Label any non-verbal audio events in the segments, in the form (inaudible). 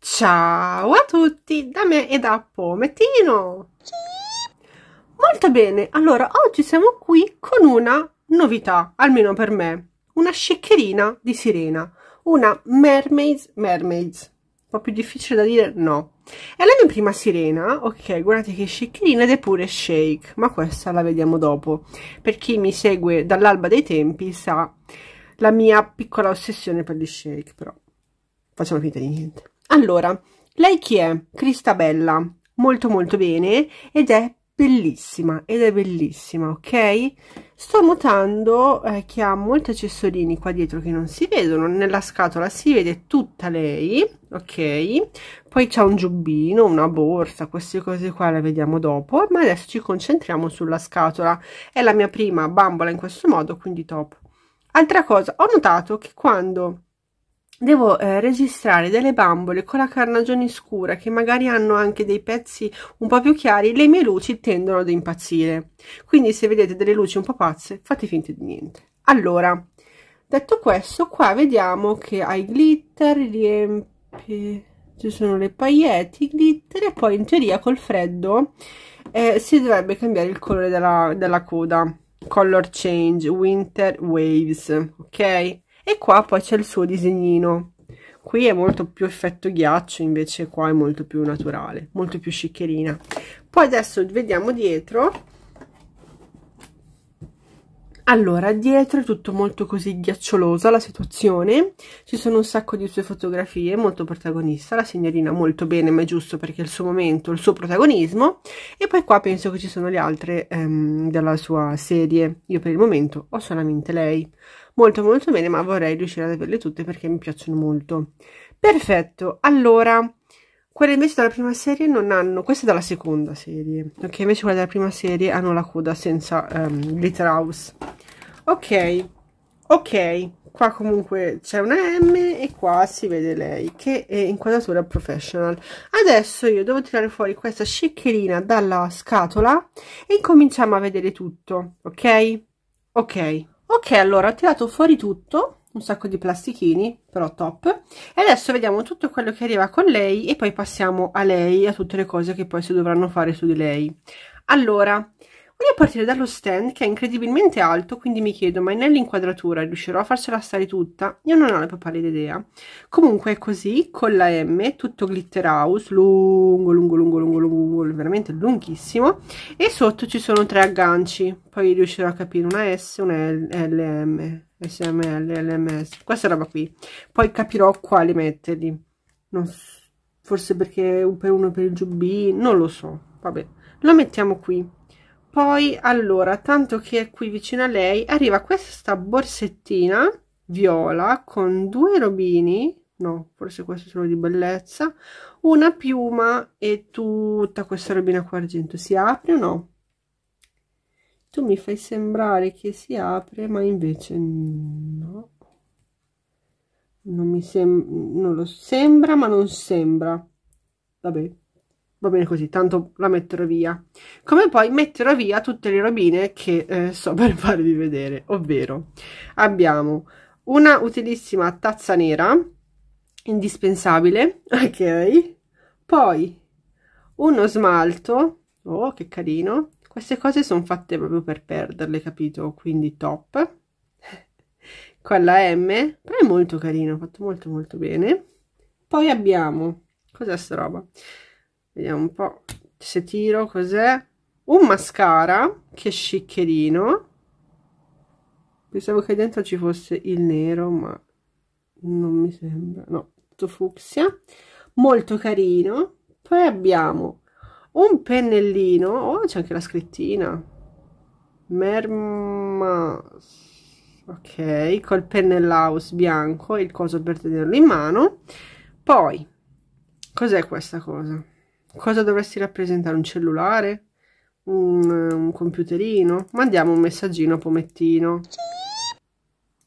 Ciao a tutti da me e da Pometino! Molto bene, allora oggi siamo qui con una novità, almeno per me, una sciccherina di sirena, una Mermaids Mermaids. Un po' più difficile da dire, no. la mia prima sirena, ok, guardate che scicchirina ed è pure shake, ma questa la vediamo dopo. Per chi mi segue dall'alba dei tempi sa la mia piccola ossessione per gli shake, però facciamo finta di niente. Allora, lei chi è? Cristabella, molto molto bene ed è bellissima, ed è bellissima, ok? sto notando eh, che ha molti accessorini qua dietro che non si vedono nella scatola si vede tutta lei ok poi c'è un giubbino una borsa queste cose qua le vediamo dopo ma adesso ci concentriamo sulla scatola è la mia prima bambola in questo modo quindi top altra cosa ho notato che quando Devo eh, registrare delle bambole con la carnagione scura che magari hanno anche dei pezzi un po' più chiari, le mie luci tendono ad impazzire. Quindi se vedete delle luci un po' pazze, fate finta di niente. Allora, detto questo, qua vediamo che ai glitter riempie... ci sono le paillette, i glitter e poi in teoria col freddo eh, si dovrebbe cambiare il colore della, della coda. Color change, winter waves, ok? e qua poi c'è il suo disegnino. Qui è molto più effetto ghiaccio, invece qua è molto più naturale, molto più sciccherina. Poi adesso vediamo dietro allora, dietro è tutto molto così ghiacciolosa la situazione, ci sono un sacco di sue fotografie, molto protagonista, la signorina molto bene, ma è giusto perché è il suo momento, il suo protagonismo, e poi qua penso che ci sono le altre ehm, della sua serie, io per il momento ho solamente lei, molto molto bene, ma vorrei riuscire ad averle tutte perché mi piacciono molto. Perfetto, allora quelle invece della prima serie non hanno, questa è dalla seconda serie, ok? Invece quelle della prima serie hanno la coda senza um, Glitter House. Ok, ok, qua comunque c'è una M e qua si vede lei che è inquadratura professional. Adesso io devo tirare fuori questa sciccherina dalla scatola e cominciamo a vedere tutto, ok? Ok, ok allora ho tirato fuori tutto un sacco di plastichini però top e adesso vediamo tutto quello che arriva con lei e poi passiamo a lei a tutte le cose che poi si dovranno fare su di lei allora voglio partire dallo stand che è incredibilmente alto quindi mi chiedo ma nell'inquadratura riuscirò a farcela stare tutta? io non ho la più pallida idea comunque è così con la M tutto glitter house lungo lungo lungo lungo lungo veramente lunghissimo e sotto ci sono tre agganci poi riuscirò a capire una S una L, L M SML, LMS, questa roba qui. Poi capirò quali metterli. Non, forse perché un per uno per il giubbino, non lo so. Vabbè, lo mettiamo qui. Poi, allora, tanto che è qui vicino a lei, arriva questa borsettina viola con due robini, no, forse questo sono di bellezza, una piuma e tutta questa robina qua argento. Si apre o no? tu mi fai sembrare che si apre ma invece no non mi sembra non lo sembra ma non sembra vabbè va bene così tanto la metterò via come poi metterò via tutte le robine che eh, sto (laughs) per farvi vedere ovvero abbiamo una utilissima tazza nera indispensabile (laughs) ok poi uno smalto oh che carino queste cose sono fatte proprio per perderle, capito? Quindi top. Quella (laughs) M, però è molto carino, fatto molto molto bene. Poi abbiamo, cos'è sta roba? Vediamo un po' se tiro, cos'è? Un mascara, che sciccherino. Pensavo che dentro ci fosse il nero, ma non mi sembra. No, tutto fucsia. Molto carino. Poi abbiamo un pennellino, oh c'è anche la scrittina, merma, ok, col pennellaus bianco e il coso per tenerlo in mano. Poi, cos'è questa cosa? Cosa dovresti rappresentare? Un cellulare? Un, un computerino? Mandiamo un messaggino a Pomettino.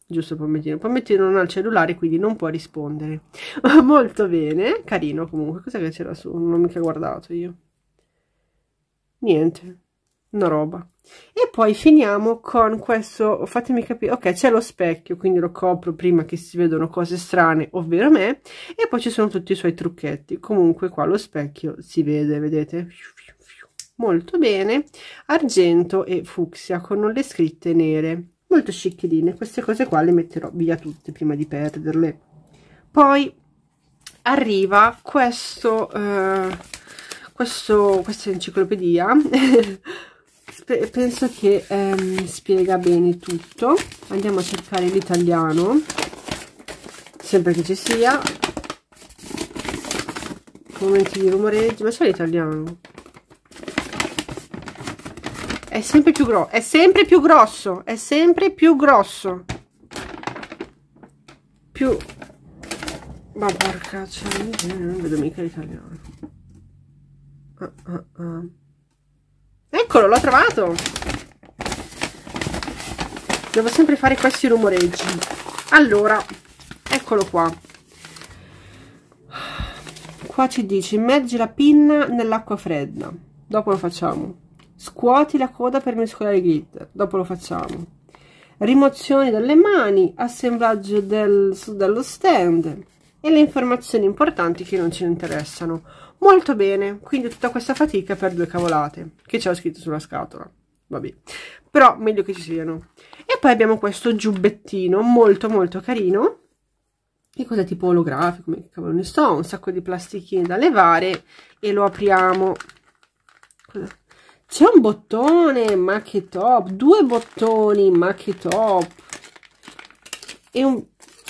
Giusto Pomettino. Pomettino non ha il cellulare, quindi non può rispondere. (laughs) Molto bene, carino comunque. Cos'è che c'era su? Non ho mica guardato io niente una roba e poi finiamo con questo fatemi capire ok c'è lo specchio quindi lo copro prima che si vedono cose strane ovvero me e poi ci sono tutti i suoi trucchetti comunque qua lo specchio si vede vedete molto bene argento e fucsia con le scritte nere molto scicchiline queste cose qua le metterò via tutte prima di perderle poi arriva questo eh questo, questa enciclopedia (laughs) penso che ehm, spiega bene tutto andiamo a cercare l'italiano sempre che ci sia momenti di rumoreggi ma c'è l'italiano è sempre più grosso è sempre più grosso è sempre più grosso più ma porca cioè, non vedo mica l'italiano eh, eh, eh. Eccolo, l'ho trovato! Devo sempre fare questi rumoreggi. Allora, eccolo qua. Qua ci dice, immergi la pinna nell'acqua fredda. Dopo lo facciamo. Scuoti la coda per mescolare i glitter. Dopo lo facciamo rimozioni delle mani, assemblaggio del, dello stand e le informazioni importanti che non ci interessano molto bene quindi tutta questa fatica per due cavolate che c'è scritto sulla scatola vabbè però meglio che ci siano e poi abbiamo questo giubbettino molto molto carino che cos'è tipo olografico che cavolo ne so un sacco di plastichini da levare e lo apriamo c'è un bottone ma che top due bottoni ma che top e un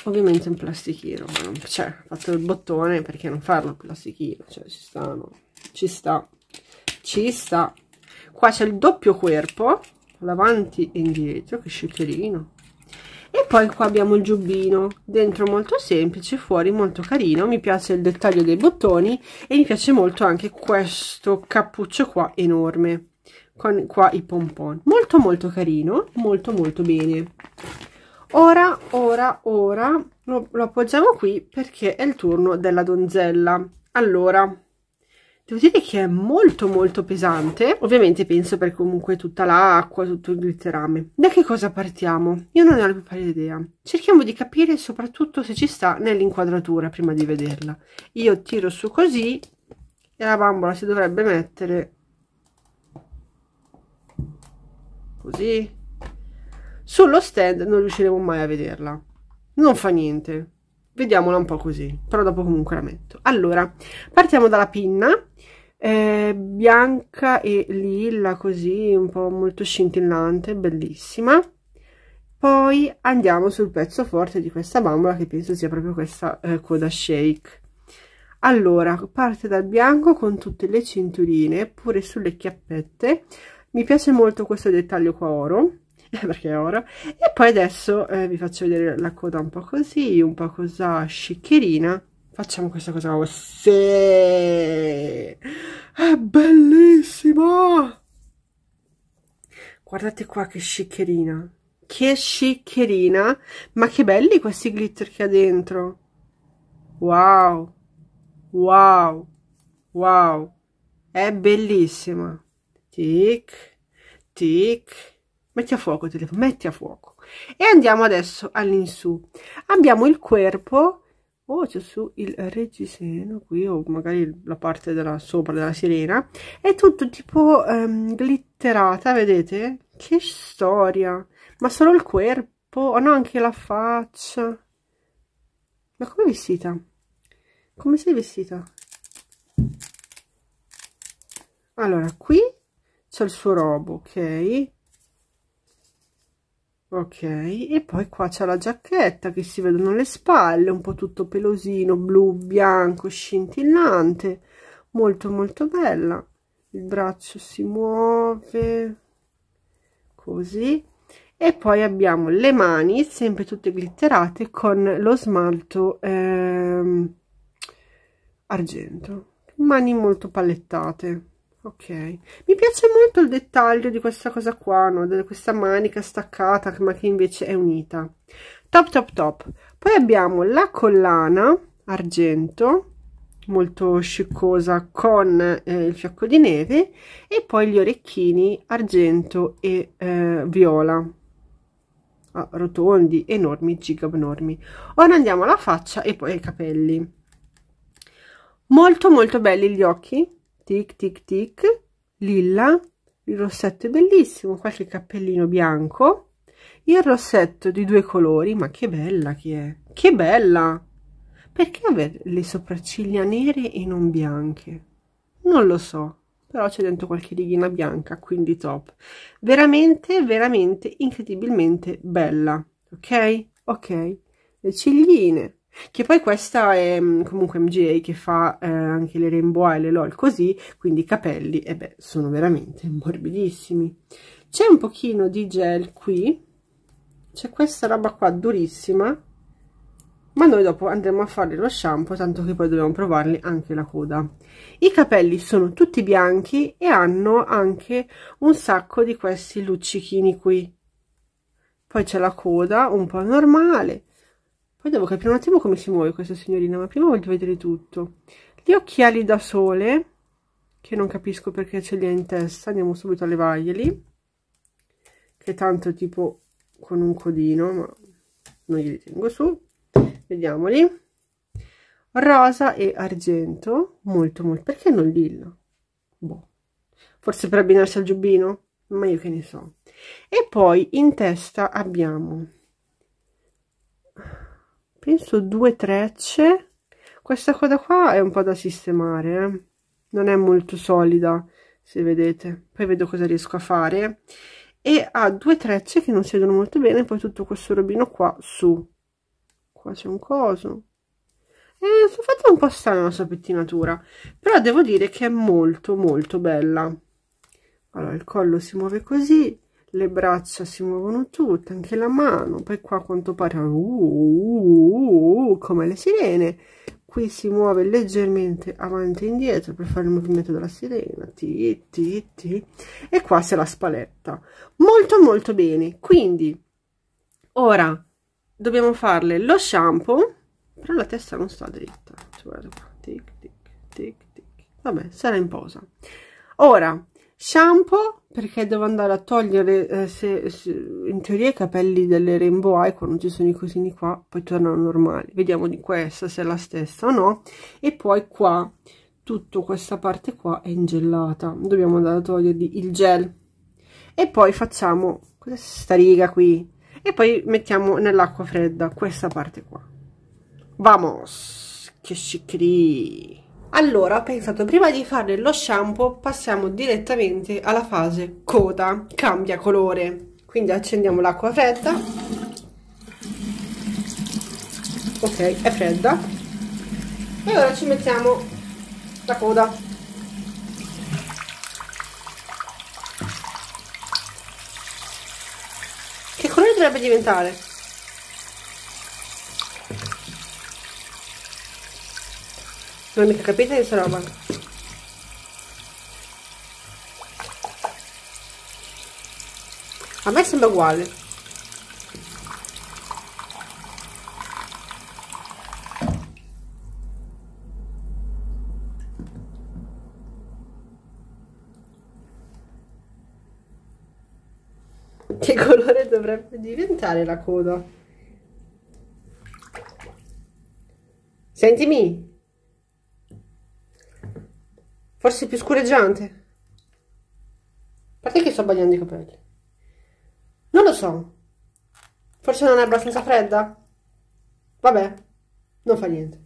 ovviamente un plastichino cioè ho fatto il bottone perché non farlo il plastichino cioè ci sta no? ci sta ci sta qua c'è il doppio corpo l'avanti e indietro che sciccherino e poi qua abbiamo il giubbino dentro molto semplice fuori molto carino mi piace il dettaglio dei bottoni e mi piace molto anche questo cappuccio qua enorme con qua i pompon molto molto carino molto molto bene ora ora ora lo, lo appoggiamo qui perché è il turno della donzella allora Devo dire che è molto molto pesante, ovviamente penso per comunque tutta l'acqua, tutto il glitterame. Da che cosa partiamo? Io non ne ho la più pallida idea. Cerchiamo di capire soprattutto se ci sta nell'inquadratura prima di vederla. Io tiro su così e la bambola si dovrebbe mettere così, sullo stand non riusciremo mai a vederla. Non fa niente. Vediamola un po' così, però dopo comunque la metto. Allora, partiamo dalla pinna. Eh, bianca e lilla così, un po' molto scintillante, bellissima. Poi andiamo sul pezzo forte di questa bambola che penso sia proprio questa eh, coda shake. Allora, parte dal bianco con tutte le cinturine, pure sulle chiappette. Mi piace molto questo dettaglio qua oro (laughs) perché è ora e poi adesso eh, vi faccio vedere la coda un po' così un po' così sciccherina facciamo questa cosa così è bellissima guardate qua che sciccherina che sciccherina ma che belli questi glitter che ha dentro wow wow wow è bellissima tic tic metti a fuoco il telefono, metti a fuoco. E andiamo adesso all'insù. Abbiamo il corpo, oh, c'è su il reggiseno qui, o magari la parte della sopra della sirena, è tutto tipo um, glitterata, vedete? Che storia! Ma solo il corpo, o oh, no, anche la faccia. Ma come vestita? Come sei vestita? Allora, qui c'è il suo robo, ok? ok e poi qua c'è la giacchetta che si vedono le spalle un po' tutto pelosino blu bianco scintillante molto molto bella il braccio si muove così e poi abbiamo le mani sempre tutte glitterate con lo smalto ehm, argento mani molto palettate ok mi piace molto il dettaglio di questa cosa qua no? di questa manica staccata ma che invece è unita top top top poi abbiamo la collana argento molto sciccosa con eh, il fiocco di neve e poi gli orecchini argento e eh, viola ah, rotondi enormi gigabnormi ora andiamo alla faccia e poi ai capelli molto molto belli gli occhi tic tic tic lilla il rossetto è bellissimo qualche cappellino bianco il rossetto di due colori ma che bella che è che bella perché avere le sopracciglia nere e non bianche non lo so però c'è dentro qualche righina bianca quindi top veramente veramente incredibilmente bella ok ok le cigline che poi questa è mm, comunque MGA che fa eh, anche le Rainbow e le LOL così, quindi i capelli, eh beh, sono veramente morbidissimi. C'è un pochino di gel qui, c'è questa roba qua durissima, ma noi dopo andremo a fare lo shampoo, tanto che poi dobbiamo provarli anche la coda. I capelli sono tutti bianchi e hanno anche un sacco di questi luccichini qui. Poi c'è la coda un po' normale, poi devo capire un attimo come si muove questa signorina, ma prima voglio vedere tutto. Gli occhiali da sole, che non capisco perché ce li ha in testa, andiamo subito a levarglieli. Che tanto tipo con un codino, ma non glieli tengo su. Vediamoli. Rosa e argento, molto molto. Perché non lilla? Boh. Forse per abbinarsi al giubbino? Ma io che ne so. E poi in testa abbiamo penso due trecce questa cosa qua è un po' da sistemare eh? non è molto solida se vedete poi vedo cosa riesco a fare e ha due trecce che non si vedono molto bene poi tutto questo robino qua su qua c'è un coso eh, sono fatta un po' strana la sua pettinatura però devo dire che è molto molto bella allora il collo si muove così le braccia si muovono tutte, anche la mano, poi qua a quanto pare uh, uh, uh, come le sirene, qui si muove leggermente avanti e indietro per fare il movimento della sirena, ti, ti, ti. e qua c'è la spaletta, molto molto bene, quindi ora dobbiamo farle lo shampoo, però la testa non sta dritta, cioè, guarda qua, tic, tic, tic, tic, vabbè, sarà in posa. Ora, shampoo perché devo andare a togliere eh, se, se, in teoria i capelli delle rainbow eye quando ci sono i cosini qua poi tornano normali vediamo di questa se è la stessa o no e poi qua tutta questa parte qua è ingellata dobbiamo andare a togliergli il gel e poi facciamo questa riga qui e poi mettiamo nell'acqua fredda questa parte qua vamos che sciccheria allora ho pensato prima di fare lo shampoo passiamo direttamente alla fase coda, cambia colore. Quindi accendiamo l'acqua fredda. Ok, è fredda. E ora ci mettiamo la coda. Che colore dovrebbe diventare? Non mica capite questa roba? A me sembra uguale. Che colore dovrebbe diventare la coda? Sentimi! Forse più scureggiante. A parte che sto bagnando i capelli. Non lo so. Forse non è abbastanza fredda? Vabbè, non fa niente.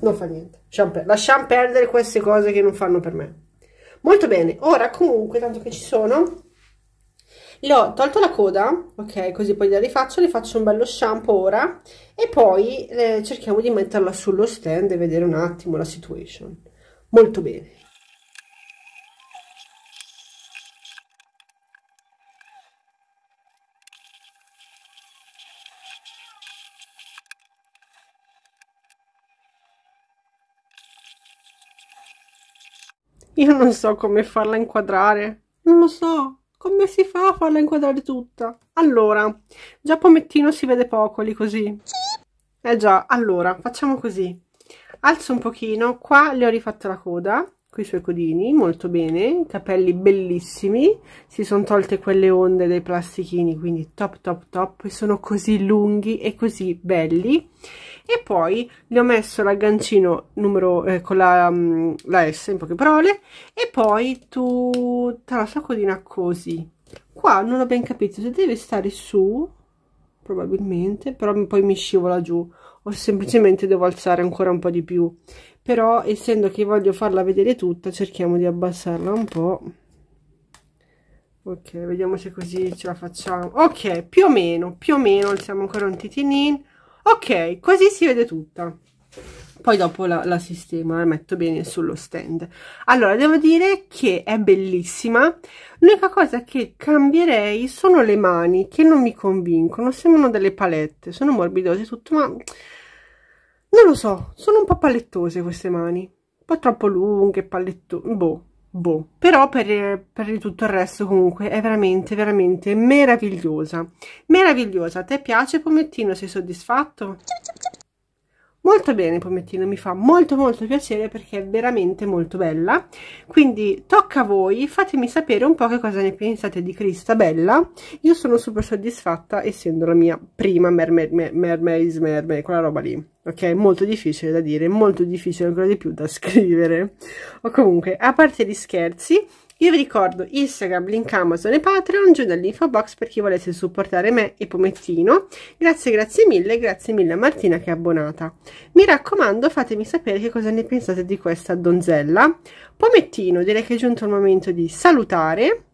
Non fa niente. Lasciamo perdere queste cose che non fanno per me. Molto bene. Ora, comunque, tanto che ci sono, le ho tolto la coda, ok, così poi le rifaccio, le faccio un bello shampoo ora e poi eh, cerchiamo di metterla sullo stand e vedere un attimo la situation. Molto bene. Io non so come farla inquadrare. Non lo so. Come si fa a farla inquadrare tutta? Allora, già pomettino si vede poco lì così. Eh già, allora, facciamo così alzo un pochino qua le ho rifatto la coda qui sui codini molto bene capelli bellissimi si sono tolte quelle onde dei plastichini quindi top top top e sono così lunghi e così belli e poi le ho messo l'aggancino numero eh, con la, mm, la S in poche parole e poi tutta la sua codina così qua non ho ben capito se deve stare su probabilmente però poi mi scivola giù o semplicemente devo alzare ancora un po' di più però essendo che voglio farla vedere tutta cerchiamo di abbassarla un po' ok vediamo se così ce la facciamo ok più o meno più o meno alziamo ancora un titinin ok così si vede tutta poi dopo la, la, sistemo, la metto bene sullo stand. Allora, devo dire che è bellissima. L'unica cosa che cambierei sono le mani, che non mi convincono, sembrano delle palette, sono morbidose tutto, ma non lo so, sono un po' palettose queste mani, un po' troppo lunghe, palettose. boh. Boh, però per, per, tutto il resto comunque è veramente, veramente meravigliosa. Meravigliosa, a te piace Pomettino? Sei soddisfatto? molto bene pomettino mi fa molto molto piacere perché è veramente molto bella quindi tocca a voi fatemi sapere un po' che cosa ne pensate di Cristabella io sono super soddisfatta essendo la mia prima mermaid mermaid mermaid quella roba lì ok molto difficile da dire molto difficile ancora di più da (laughs) scrivere o comunque a parte gli scherzi io vi ricordo Instagram, link Amazon e Patreon giù dall'info box per chi volesse supportare me e Pomettino. Grazie, grazie mille, grazie mille a Martina che è abbonata. Mi raccomando, fatemi sapere che cosa ne pensate di questa donzella. Pomettino, direi che è giunto il momento di salutare.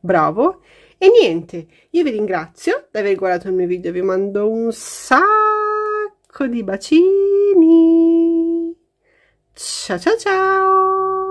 Bravo. E niente, io vi ringrazio di aver guardato il mio video, vi mando un sacco di bacini. Ciao ciao ciao!